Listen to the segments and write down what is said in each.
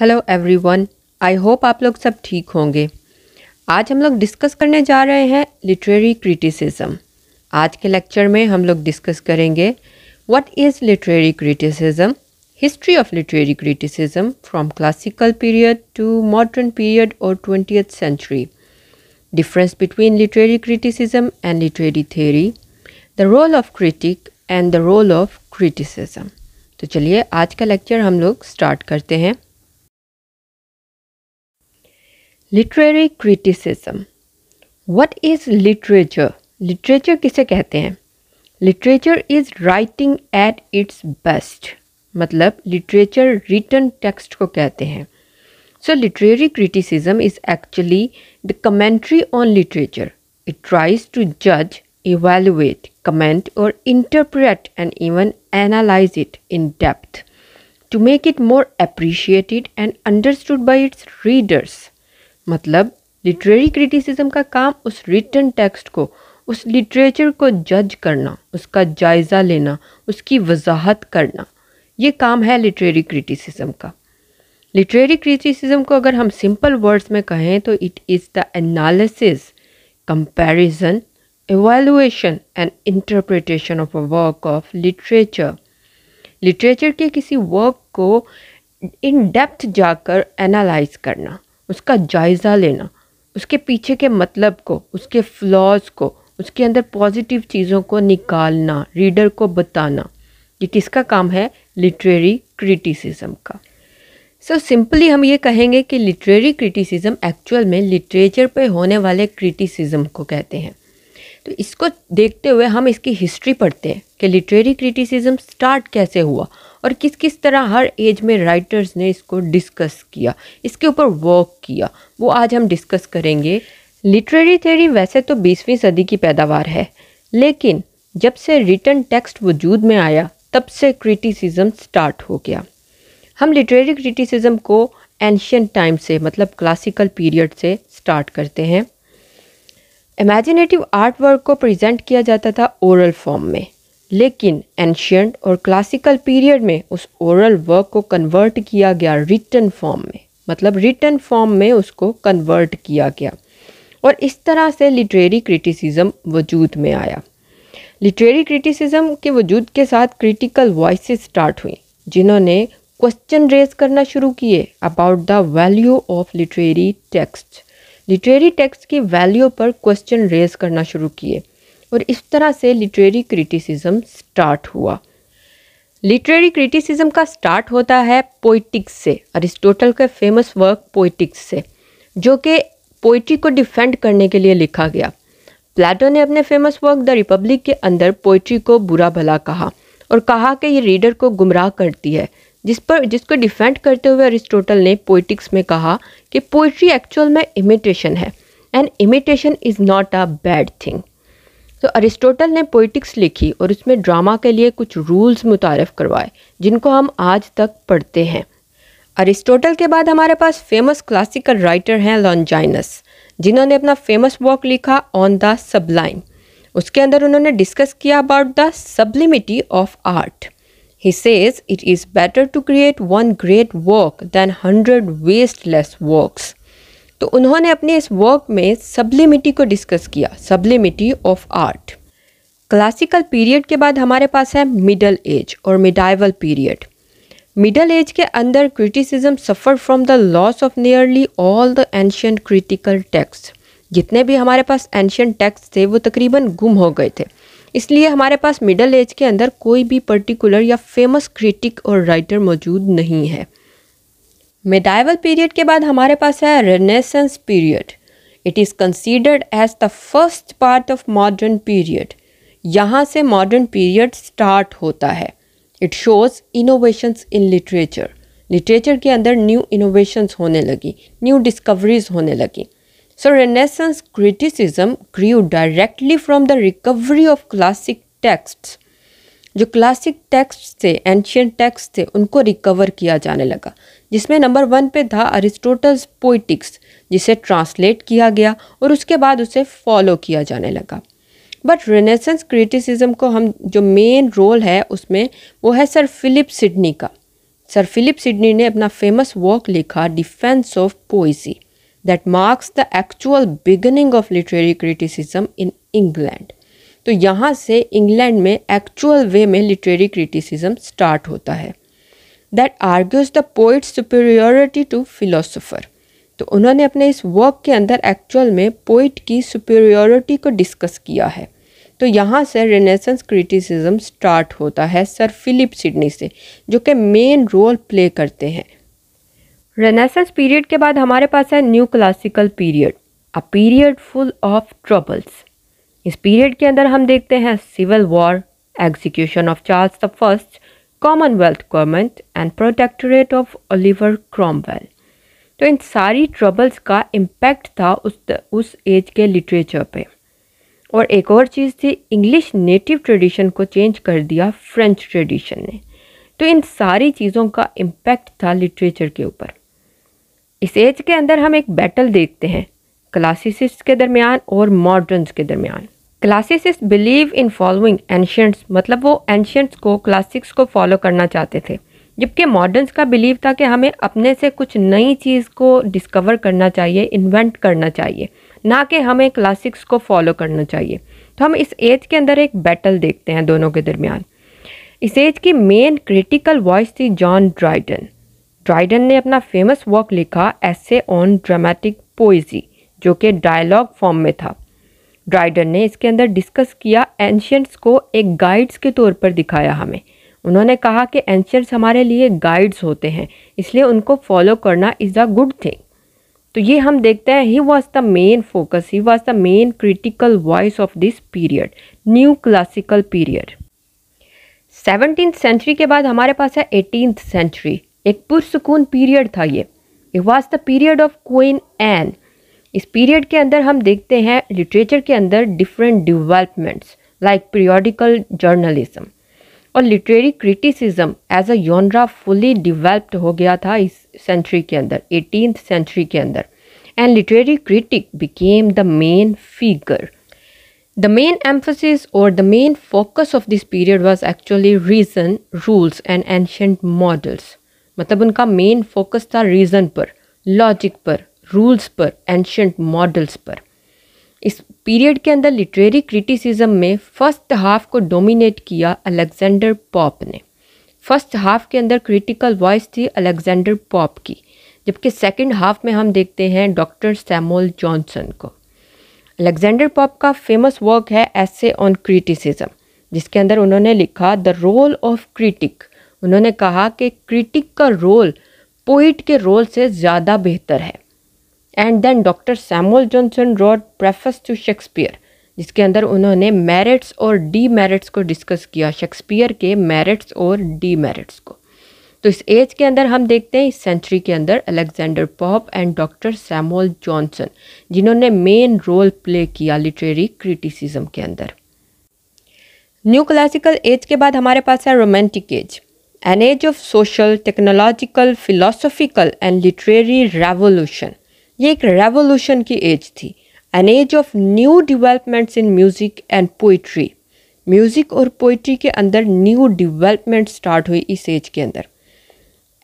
Hello everyone I hope आप लोग सब ठीक होंगे आज हम लोग डिस्कस करने जा रहे हैं लिटरेरी क्रिटिसिज्म आज के लेक्चर में हम लोग डिस्कस करेंगे what is literary criticism history of literary criticism from classical period to modern period और twenty century difference between literary criticism and literary theory the role of critic and the role of criticism तो चलिए आज का lecture हम लोग start करते हैं literary criticism what is literature literature किसे कहते हैं literature is writing at its best मतलब लिटरेचर रिटर्न टेक्स्ट को कहते हैं so literary criticism is actually the commentary on literature it tries to जज evaluate, comment, or interpret and even analyze it in depth to make it more appreciated and understood by its readers. मतलब literary criticism का काम उस return text को उस literature को जज करना उसका जायज़ा लेना उसकी वजाहत करना ये काम है लिटरेरी क्रिटिसिज्म का लिटरेरी क्रिटिसिज्म को अगर हम सिंपल वर्ड्स में कहें तो it is the analysis comparison evaluation and interpretation of a work of literature literature के किसी वर्क को इन डेप्थ जाकर एनालाइज करना उसका जायज़ा लेना उसके पीछे के मतलब को उसके फ्लॉज को उसके अंदर पॉजिटिव चीज़ों को निकालना रीडर को बताना ये किसका काम है लिटरेरी क्रिटिसिज्म का सो so, सिंपली हम ये कहेंगे कि लिटरेरी क्रिटिसिज्म एक्चुअल में लिटरेचर पे होने वाले क्रिटिसिज्म को कहते हैं तो इसको देखते हुए हम इसकी हिस्ट्री पढ़ते हैं कि लिटरेरी क्रिटिसिज्म स्टार्ट कैसे हुआ और किस किस तरह हर एज में राइटर्स ने इसको डिस्कस किया इसके ऊपर वर्क किया वो आज हम डिस्कस करेंगे लिटरेरी थ्योरी वैसे तो बीसवीं सदी की पैदावार है लेकिन जब से रिटर्न टेक्स्ट वजूद में आया तब से क्रिटिसिज्म स्टार्ट हो गया हम लिटरेरी क्रिटिसिज्म को एंशियंट टाइम से मतलब क्लासिकल पीरियड से स्टार्ट करते हैं इमेजिनेटिव आर्ट वर्क को प्रेजेंट किया जाता था ओरल फॉर्म में लेकिन एंशियंट और क्लासिकल पीरियड में उस ओरल वर्क को कन्वर्ट किया गया रिटर्न फॉर्म में मतलब रिटर्न फॉर्म में उसको कन्वर्ट किया गया और इस तरह से लिटरेरी क्रिटिसिज्म वजूद में आया लिटरेरी क्रिटिसिज्म के वजूद के साथ क्रिटिकल वॉइस स्टार्ट हुई जिन्होंने क्वेश्चन रेज करना शुरू किए about the value of literary text literary text की वैल्यू पर क्वेश्चन रेज करना शुरू किए और इस तरह से लिटरेरी क्रिटिसिज्म स्टार्ट हुआ लिटरेरी क्रिटिसिज्म का स्टार्ट होता है पोइटिक्स से अरिस्टोटल के फेमस वर्क पोइटिक्स से जो कि पोइट्री को डिफेंड करने के लिए लिखा गया प्लेटो ने अपने फेमस वर्क द रिपब्लिक के अंदर पोइट्री को बुरा भला कहा और कहा कि ये रीडर को गुमराह करती है जिस पर जिसको डिफेंड करते हुए अरिस्टोटल ने पोइटिक्स में कहा कि पोइट्री एक्चुअल में इमिटेशन है and imitation is not a bad thing तो अरिस्टोटल ने पोइटिक्स लिखी और उसमें ड्रामा के लिए कुछ रूल्स मुतारफ़ करवाए जिनको हम आज तक पढ़ते हैं अरिस्टोटल के बाद हमारे पास फेमस क्लासिकल राइटर हैं लॉन्जाइनस जिन्होंने अपना फेमस वर्क लिखा ऑन द सबलाइन उसके अंदर उन्होंने डिस्कस किया about the sublimity of art he says it is better to create one great work than hundred waste less works तो उन्होंने अपने इस वर्क में सब्लिमिटी को डिस्कस किया sublimity of art classical period के बाद हमारे पास है मिडल एज और मिडाइवल पीरियड मिडल एज के अंदर criticism suffer from the loss of nearly all the ancient critical text जितने भी हमारे पास एंशियंट टेक्स्ट थे वो तकरीबन गुम हो गए थे इसलिए हमारे पास मिडल एज के अंदर कोई भी पर्टिकुलर या फेमस क्रिटिक और राइटर मौजूद नहीं है मेडाइवल पीरियड के बाद हमारे पास है renaissance period it is considered as the first part of modern period यहाँ से मॉडर्न पीरियड स्टार्ट होता है it shows innovations in literature literature के अंदर न्यू इनोवेशंस होने लगी न्यू डिस्कवरीज होने लगी so renaissance criticism grew directly from the recovery of classic texts जो क्लासिक टेक्स्ट थे एंशियंट टेक्स्ट थे उनको रिकवर किया जाने लगा जिसमें नंबर वन पे था अरिस्टोटल्स पोइटिक्स जिसे ट्रांसलेट किया गया और उसके बाद उसे फॉलो किया जाने लगा बट रेनेसेंस क्रिटिसिज्म को हम जो मेन रोल है उसमें वो है सर फिलिप सिडनी का सर फिलिप सिडनी ने अपना फेमस वर्क लिखा defence of poesy that marks the actual beginning of literary criticism in England तो यहाँ से इंग्लैंड में एक्चुअल वे में लिटरेरी क्रिटिसिज्म स्टार्ट होता है that argues the poet superiority to philosopher तो उन्होंने अपने इस वर्क के अंदर एक्चुअल में पोइट की सुपेरियोरिटी को डिस्कस किया है तो यहाँ से रेनेसेंस क्रिटिसिज्म स्टार्ट होता है सर फिलिप सिडनी से जो कि मेन रोल प्ले करते हैं रेनेसेंस पीरियड के बाद हमारे पास है new classical period a period full of troubles इस पीरियड के अंदर हम देखते हैं civil war execution of Charles the first commonwealth government and protectorate of Oliver Cromwell तो इन सारी ट्रबल्स का इम्पैक्ट था उस उस एज के लिटरेचर पे और एक और चीज़ थी इंग्लिश नेटिव ट्रेडिशन को चेंज कर दिया फ्रेंच ट्रेडिशन ने तो इन सारी चीज़ों का इम्पैक्ट था लिटरेचर के ऊपर इस एज के अंदर हम एक बैटल देखते हैं क्लासिसिस्ट के दरमियान और मॉडर्नस के दरमियान classicist believe in following ancients मतलब वो एंशंट्स को क्लासिक्स को फॉलो करना चाहते थे जबकि मॉडर्नस का बिलीव था कि हमें अपने से कुछ नई चीज़ को डिस्कवर करना चाहिए इन्वेंट करना चाहिए ना कि हमें क्लासिक्स को फॉलो करना चाहिए तो हम इस एज के अंदर एक बैटल देखते हैं दोनों के दरमियान इस एज की मेन क्रिटिकल वॉइस थी जॉन ड्राइडन ड्राइडन ने अपना फेमस वर्क लिखा एसे ऑन ड्रामेटिक पोइजी जो कि डायलॉग फॉर्म में था ड्राइडन ने इसके अंदर डिस्कस किया एंशियंट्स को एक गाइड्स के तौर पर दिखाया हमें उन्होंने कहा कि एंशियंट्स हमारे लिए गाइड्स होते हैं इसलिए उनको फॉलो करना इज़ अ गुड थिंग तो ये हम देखते हैं he was the main focus he was the main critical voice of this period new classical period seventeen century के बाद हमारे पास है एटीनथ सेंचुरी एक पुरसकून पीरियड था ये it was the period of Queen Anne इस पीरियड के अंदर हम देखते हैं लिटरेचर के अंदर different developments like periodical journalism और literary criticism as a genre fully developed हो गया था इस सेंचुरी के अंदर एटीन सेंचुरी के अंदर and literary critic became the main figure the main emphasis और the main focus of this period was actually reason rules and ancient models मतलब उनका मेन फोकस था रीज़न पर लॉजिक पर रूल्स पर एंशंट मॉडल्स पर इस पीरियड के अंदर लिटरेरी क्रिटिसिज्म में फर्स्ट हाफ को डोमिनेट किया अलेक्जेंडर पॉप ने फर्स्ट हाफ के अंदर क्रिटिकल वॉइस थी अलेक्जेंडर पॉप की जबकि सेकंड हाफ में हम देखते हैं डॉक्टर सैमुअल जॉनसन को अलेक्जेंडर पॉप का फेमस वर्क है एसे ऑन क्रिटिसिज्म जिसके अंदर उन्होंने लिखा द रोल ऑफ क्रिटिक उन्होंने कहा कि क्रिटिक का रोल पोइट के रोल से ज़्यादा बेहतर है and then doctor Samuel Johnson wrote preface to Shakespeare जिसके अंदर उन्होंने मेरिट्स और डी मेरिट्स को डिस्कस किया शेक्सपियर के मेरिट्स और डी मेरिट्स को तो इस एज के अंदर हम देखते हैं इस सेंचुरी के अंदर Alexander Pope and doctor Samuel Johnson जिन्होंने मेन रोल प्ले किया लिटरेरी क्रिटिसिज्म के अंदर न्यू क्लासिकल एज के बाद हमारे पास है romantic age an age of social technological philosophical and literary revolution ये एक रेवोल्यूशन की एज थी an age of new developments in music and poetry music और पोइट्री के अंदर न्यू डिवेलपमेंट स्टार्ट हुई इस एज के अंदर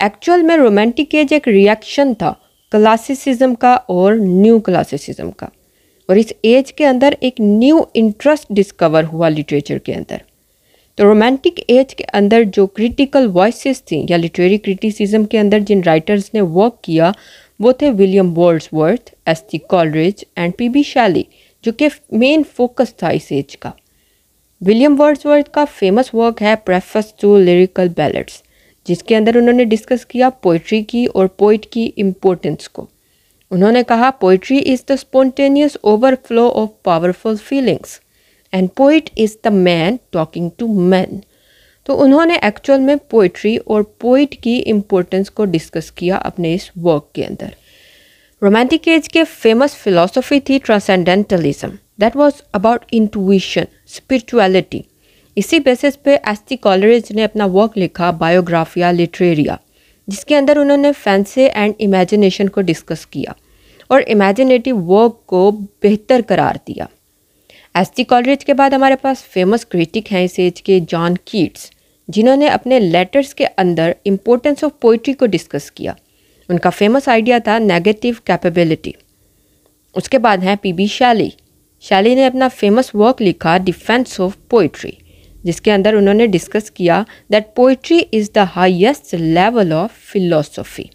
एक्चुअल में रोमांटिक एज एक रिएक्शन था क्लासिसिज्म का और न्यू क्लासिसिज्म का और इस एज के अंदर एक न्यू इंटरेस्ट डिस्कवर हुआ लिटरेचर के अंदर तो रोमांटिक एज के अंदर जो क्रिटिकल वॉइस थी या लिटरेरी क्रिटिसिज्म के अंदर जिन राइटर्स ने वर्क किया वो थे विलियम वर्थ S T Coleridge and P B Shelley जो कि मेन फोकस था इस एज का विलियम वर्थ का फेमस वर्क है प्रेफस टू लिरिकल बैलेट्स जिसके अंदर उन्होंने डिस्कस किया पोइट्री की और पोइट की इम्पोर्टेंस को उन्होंने कहा poetry is the spontaneous overflow of powerful feelings and poet is the man talking to man तो उन्होंने एक्चुअल में पोइट्री और पोइट की इम्पोर्टेंस को डिस्कस किया अपने इस वर्क के अंदर रोमांटिक एज के फेमस फिलोसफी थी transcendentalism that was about intuition spirituality इसी बेसिस पे एस्टी कॉलरेज ने अपना वर्क लिखा बायोग्राफिया लिटरेरिया जिसके अंदर उन्होंने फैंसे एंड इमेजिनेशन को डिस्कस किया और इमेजिनेटिव वर्क को बेहतर करार दिया एस टी कॉलरेज के बाद हमारे पास फेमस क्रिटिक हैं इस एज के जॉन कीट्स जिन्होंने अपने लेटर्स के अंदर इम्पोर्टेंस ऑफ पोइट्री को डिस्कस किया उनका फेमस आइडिया था नेगेटिव कैपेबिलिटी उसके बाद हैं पी बी शैली शैली ने अपना फेमस वर्क लिखा डिफेंस ऑफ पोइट्री जिसके अंदर उन्होंने डिस्कस किया that poetry is the highest level of philosophy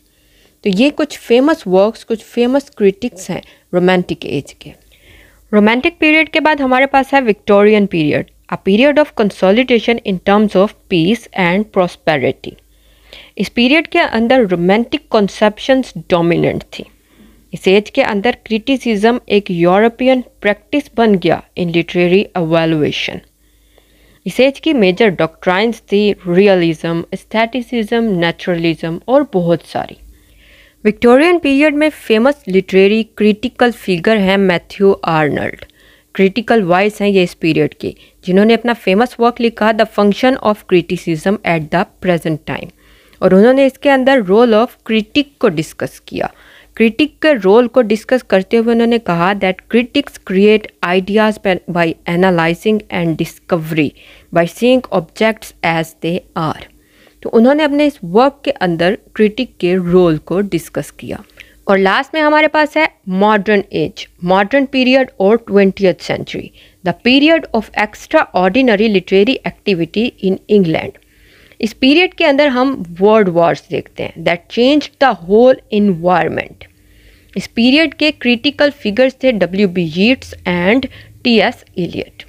तो ये कुछ फेमस वर्क्स कुछ फेमस क्रिटिक्स हैं रोमांटिक एज के रोमांटिक पीरियड के बाद हमारे पास है Victorian period a period of consolidation in terms of peace and prosperity. इस पीरियड के अंदर रोमांटिक कॉन्सेप्शंस डोमिनेंट थी इस एज के अंदर क्रिटिसिज्म एक यूरोपियन प्रैक्टिस बन गया इन लिटरेरी अवेलुएशन इस एज की मेजर डॉक्ट्राइंस थी रियलिज्म स्थेटिसिज्म नेचुरलिज्म और बहुत सारी विक्टोरियन पीरियड में फेमस लिटरेरी क्रिटिकल फिगर हैं मैथ्यू आर्नल्ड क्रिटिकल वॉइस हैं ये इस पीरियड के जिन्होंने अपना फेमस वर्क लिखा the function of criticism at the present time और उन्होंने इसके अंदर रोल ऑफ क्रिटिक को डिस्कस किया क्रिटिक के रोल को डिस्कस करते हुए उन्होंने कहा that critics create ideas by analysing and discovery by seeing objects as they are तो उन्होंने अपने इस वर्क के अंदर क्रिटिक के रोल को डिस्कस किया और लास्ट में हमारे पास है मॉडर्न एज मॉडर्न पीरियड और twenty century the period of extraordinary literary activity in England इस पीरियड के अंदर हम वर्ल्ड वॉर्स देखते हैं that change the whole environment इस पीरियड के क्रिटिकल फिगर्स थे W B Yeats and T S Eliot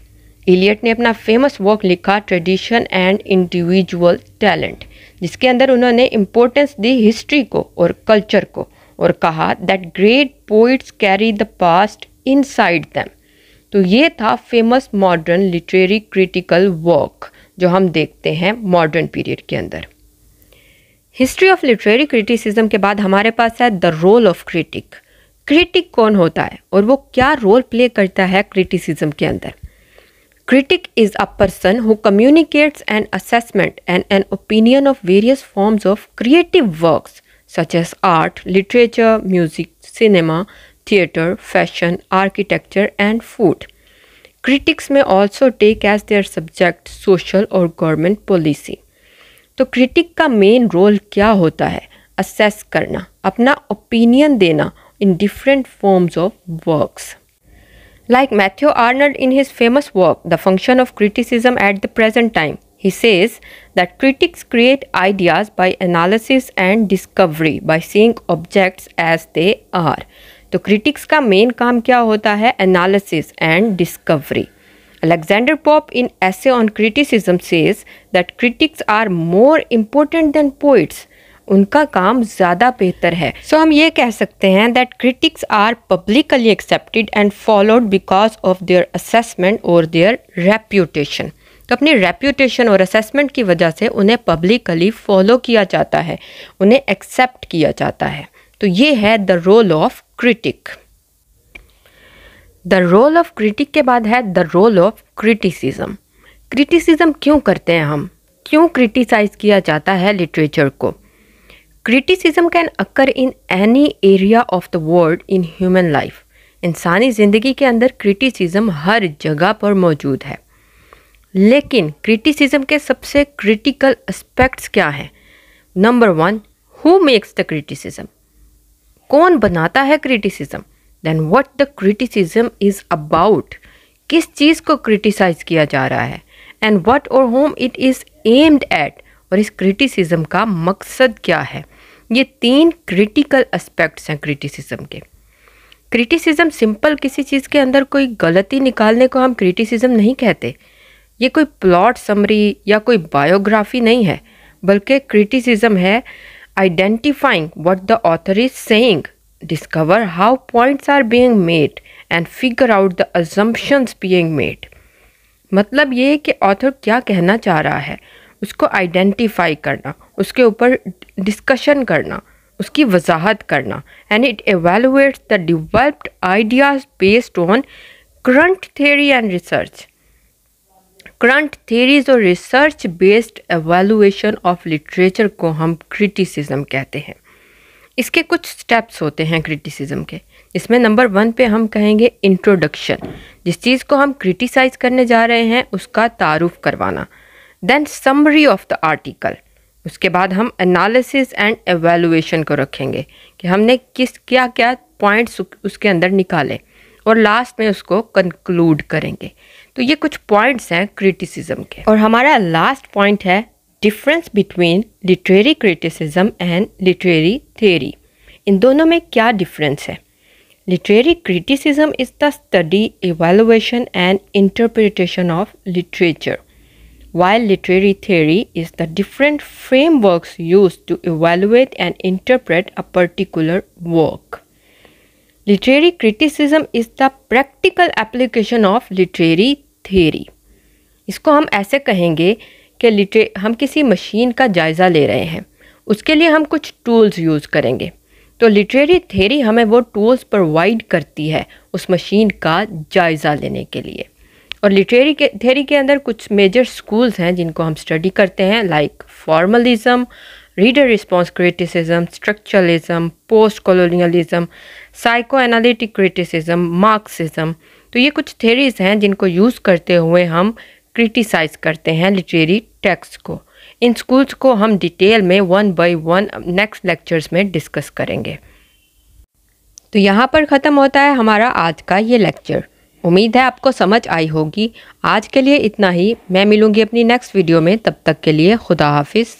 Eliot ने अपना फेमस वर्क लिखा ट्रेडिशन एंड इंडिविजुअल टैलेंट जिसके अंदर उन्होंने इम्पोर्टेंस दी हिस्ट्री को और कल्चर को और कहा that great poets carry the past inside them तो ये था famous modern literary critical work जो हम देखते हैं मॉडर्न पीरियड के अंदर हिस्ट्री ऑफ लिटरेरी क्रिटिसिज्म के बाद हमारे पास है the role of critic critic कौन होता है और वो क्या रोल प्ले करता है क्रिटिसिज्म के अंदर critic is a person who communicates an assessment and an opinion of various forms of creative works such as art, literature, music, cinema, theater, fashion, architecture, and food. Critics may also take as their subject social or government policy. तो critic का main role क्या होता है assess करना अपना opinion देना in different forms of works like Matthew Arnold in his famous work the function of criticism at the present time He says that critics create ideas by analysis and discovery, by seeing objects as they are. तो critics का main काम क्या होता है analysis and discovery Alexander Pope in essay on criticism says that critics are more important than poets. उनका काम ज़्यादा बेहतर है सो so, हम ये कह सकते हैं that critics are publicly accepted and followed because of their assessment और देयर रेप्यूटेशन तो अपनी रेप्यूटेशन और असेसमेंट की वजह से उन्हें पब्लिकली फॉलो किया जाता है उन्हें एक्सेप्ट किया जाता है तो ये है the role of critic the role of critic के बाद है the role of criticism criticism क्यों करते हैं हम क्यों क्रिटिसाइज किया जाता है लिटरेचर को criticism can occur in any area of the world in human life इंसानी ज़िंदगी के अंदर क्रिटिसिज्म हर जगह पर मौजूद है लेकिन क्रिटिसिज्म के सबसे क्रिटिकल एस्पेक्ट्स क्या हैं number one who makes the criticism कौन बनाता है criticism then what the criticism is about किस चीज़ को क्रिटिसाइज़ किया जा रहा है and what or whom it is aimed at और इस क्रिटिसिज्म का मकसद क्या है ये तीन क्रिटिकल एस्पेक्ट्स हैं क्रिटिसिज्म के क्रिटिसिज्म सिंपल किसी चीज़ के अंदर कोई गलती निकालने को हम क्रिटिसिज्म नहीं कहते ये कोई प्लॉट समरी या कोई बायोग्राफी नहीं है बल्कि क्रिटिसिज्म है identifying what the author is saying discover how points are being made and figure out the assumptions being made मतलब ये है कि ऑथर क्या कहना चाह रहा है उसको आइडेंटिफाई करना उसके ऊपर डिस्कशन करना उसकी वजाहत करना and it evaluates the developed ideas based on current theory and research current theories और research based evaluation of literature को हम क्रिटिसिज्म कहते हैं इसके कुछ स्टेप्स होते हैं क्रिटिसिज्म के इसमें नंबर वन पे हम कहेंगे इंट्रोडक्शन जिस चीज़ को हम क्रिटिसाइज करने जा रहे हैं उसका तारुफ करवाना then summary of the article उसके बाद हम एनालिसिस एंड एवेलुएशन को रखेंगे कि हमने किस क्या क्या पॉइंट्स उसके अंदर निकाले और लास्ट में उसको कंक्लूड करेंगे तो ये कुछ पॉइंट्स हैं क्रिटिसिज्म के और हमारा लास्ट पॉइंट है difference between literary criticism and literary theory इन दोनों में क्या डिफरेंस है literary criticism is the study evaluation and interpretation of literature while literary theory is the different frameworks used to evaluate and interpret a particular work literary criticism is the practical application of literary theory इसको हम ऐसे कहेंगे कि लिटरे हम किसी machine का जायज़ा ले रहे हैं उसके लिए हम कुछ टूल्स यूज़ करेंगे तो लिटरेरी थेरी हमें वो टूल्स प्रोवाइड करती है उस मशीन का जायज़ा लेने के लिए और लिटरेरी के थेरी के अंदर कुछ मेजर स्कूल्स हैं जिनको हम स्टडी करते हैं like formalism reader response criticism structuralism post colonialism psychoanalytic criticism Marxism तो ये कुछ थेरीज हैं जिनको यूज़ करते हुए हम क्रिटिसाइज़ करते हैं लिटरेरी टेक्स्ट को इन स्कूल्स को हम डिटेल में one by one next lectures में डिस्कस करेंगे तो यहाँ पर ख़त्म होता है हमारा आज का ये लेक्चर उम्मीद है आपको समझ आई होगी आज के लिए इतना ही मैं मिलूँगी अपनी नेक्स्ट वीडियो में तब तक के लिए खुदा हाफिज़